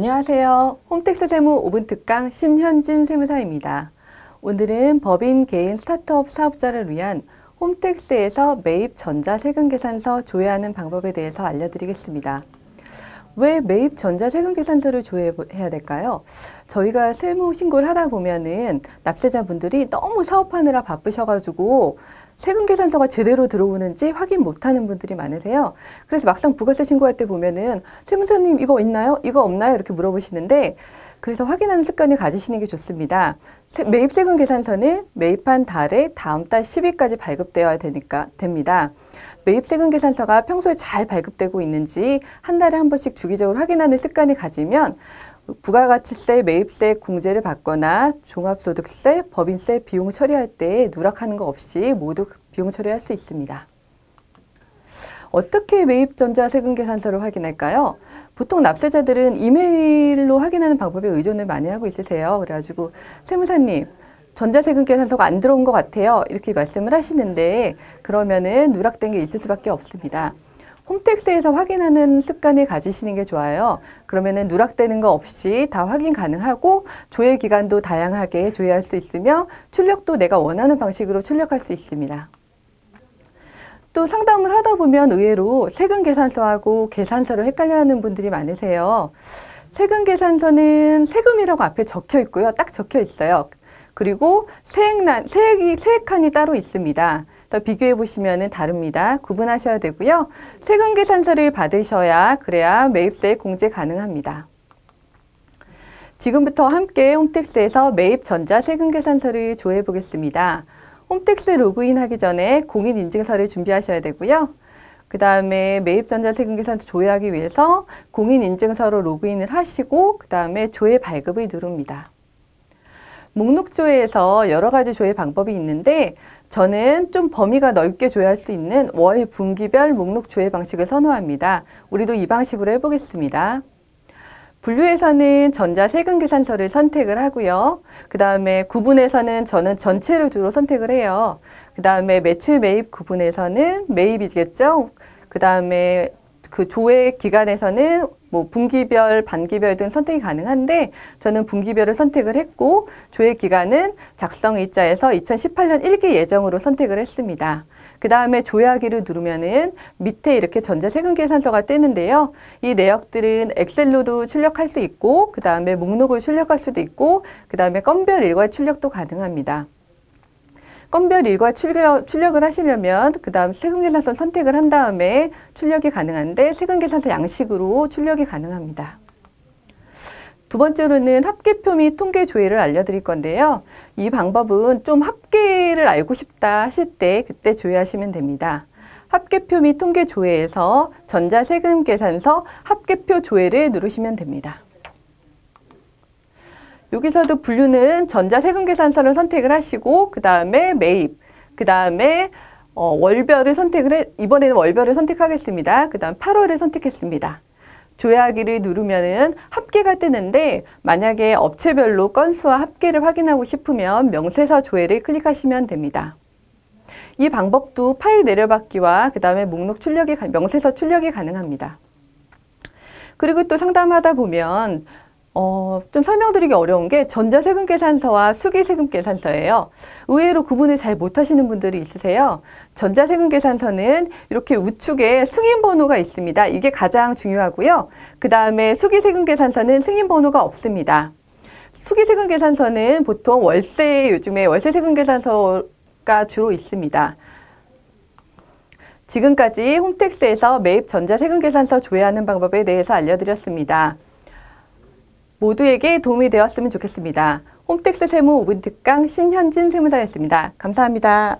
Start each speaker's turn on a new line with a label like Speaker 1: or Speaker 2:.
Speaker 1: 안녕하세요. 홈택스 세무 5분 특강 신현진 세무사입니다. 오늘은 법인 개인 스타트업 사업자를 위한 홈택스에서 매입 전자세금계산서 조회하는 방법에 대해서 알려드리겠습니다. 왜 매입 전자세금 계산서를 조회해야 될까요? 저희가 세무 신고를 하다 보면은 납세자분들이 너무 사업하느라 바쁘셔가지고 세금 계산서가 제대로 들어오는지 확인 못하는 분들이 많으세요. 그래서 막상 부가세 신고할 때 보면은 세무사님 이거 있나요? 이거 없나요? 이렇게 물어보시는데 그래서 확인하는 습관을 가지시는 게 좋습니다. 매입 세금 계산서는 매입한 달에 다음 달 10일까지 발급되어야 되니까 됩니다. 매입 세금 계산서가 평소에 잘 발급되고 있는지 한 달에 한 번씩 주기적으로 확인하는 습관을 가지면 부가가치세, 매입세, 공제를 받거나 종합소득세, 법인세 비용 처리할 때 누락하는 것 없이 모두 그 비용 처리할 수 있습니다. 어떻게 매입전자 세금 계산서를 확인할까요? 보통 납세자들은 이메일로 확인하는 방법에 의존을 많이 하고 있으세요. 그래가지고 세무사님 전자세금 계산서가 안 들어온 것 같아요. 이렇게 말씀을 하시는데 그러면은 누락된 게 있을 수밖에 없습니다. 홈택스에서 확인하는 습관을 가지시는 게 좋아요. 그러면 누락되는 거 없이 다 확인 가능하고 조회 기간도 다양하게 조회할 수 있으며 출력도 내가 원하는 방식으로 출력할 수 있습니다. 또 상담을 하다 보면 의외로 세금 계산서하고 계산서를 헷갈려하는 분들이 많으세요. 세금 계산서는 세금이라고 앞에 적혀 있고요. 딱 적혀 있어요. 그리고 세액난, 세액이, 세액칸이 따로 있습니다. 더 비교해 보시면 다릅니다. 구분하셔야 되고요. 세금 계산서를 받으셔야 그래야 매입세 공제 가능합니다. 지금부터 함께 홈택스에서 매입 전자 세금 계산서를 조회해 보겠습니다. 홈택스 로그인 하기 전에 공인인증서를 준비하셔야 되고요. 그 다음에 매입전자 세금 계산서 조회하기 위해서 공인인증서로 로그인을 하시고 그 다음에 조회 발급을 누릅니다. 목록조회에서 여러 가지 조회 방법이 있는데 저는 좀 범위가 넓게 조회할 수 있는 월 분기별 목록 조회 방식을 선호합니다. 우리도 이 방식으로 해보겠습니다. 분류에서는 전자세금계산서를 선택을 하고요. 그 다음에 구분에서는 저는 전체를 주로 선택을 해요. 그 다음에 매출 매입 구분에서는 매입이겠죠. 그 다음에 그 조회 기간에서는 뭐 분기별, 반기별 등 선택이 가능한데 저는 분기별을 선택을 했고 조회 기간은 작성 일자에서 2018년 1기 예정으로 선택을 했습니다. 그 다음에 조회하기를 누르면은 밑에 이렇게 전자세금계산서가 뜨는데요. 이 내역들은 엑셀로도 출력할 수 있고 그 다음에 목록을 출력할 수도 있고 그 다음에 건별 일괄 출력도 가능합니다. 건별 일과 출력, 출력을 하시려면 그 다음 세금계산서 선택을 한 다음에 출력이 가능한데 세금계산서 양식으로 출력이 가능합니다. 두 번째로는 합계표 및 통계 조회를 알려드릴 건데요. 이 방법은 좀 합계를 알고 싶다 하실 때 그때 조회하시면 됩니다. 합계표 및 통계 조회에서 전자세금계산서 합계표 조회를 누르시면 됩니다. 여기서도 분류는 전자세금계산서를 선택을 하시고 그 다음에 매입, 그 다음에 어, 월별을 선택을 해, 이번에는 월별을 선택하겠습니다. 그 다음 8월을 선택했습니다. 조회하기를 누르면은 합계가 뜨는데 만약에 업체별로 건수와 합계를 확인하고 싶으면 명세서 조회를 클릭하시면 됩니다. 이 방법도 파일 내려받기와 그 다음에 목록 출력이 명세서 출력이 가능합니다. 그리고 또 상담하다 보면 어, 좀 설명드리기 어려운 게 전자세금 계산서와 수기세금 계산서예요. 의외로 구분을 잘 못하시는 분들이 있으세요. 전자세금 계산서는 이렇게 우측에 승인번호가 있습니다. 이게 가장 중요하고요. 그 다음에 수기세금 계산서는 승인번호가 없습니다. 수기세금 계산서는 보통 월세, 요즘에 월세세금 계산서가 주로 있습니다. 지금까지 홈택스에서 매입 전자세금 계산서 조회하는 방법에 대해서 알려드렸습니다. 모두에게 도움이 되었으면 좋겠습니다. 홈택스 세무 5분 특강 신현진 세무사였습니다. 감사합니다.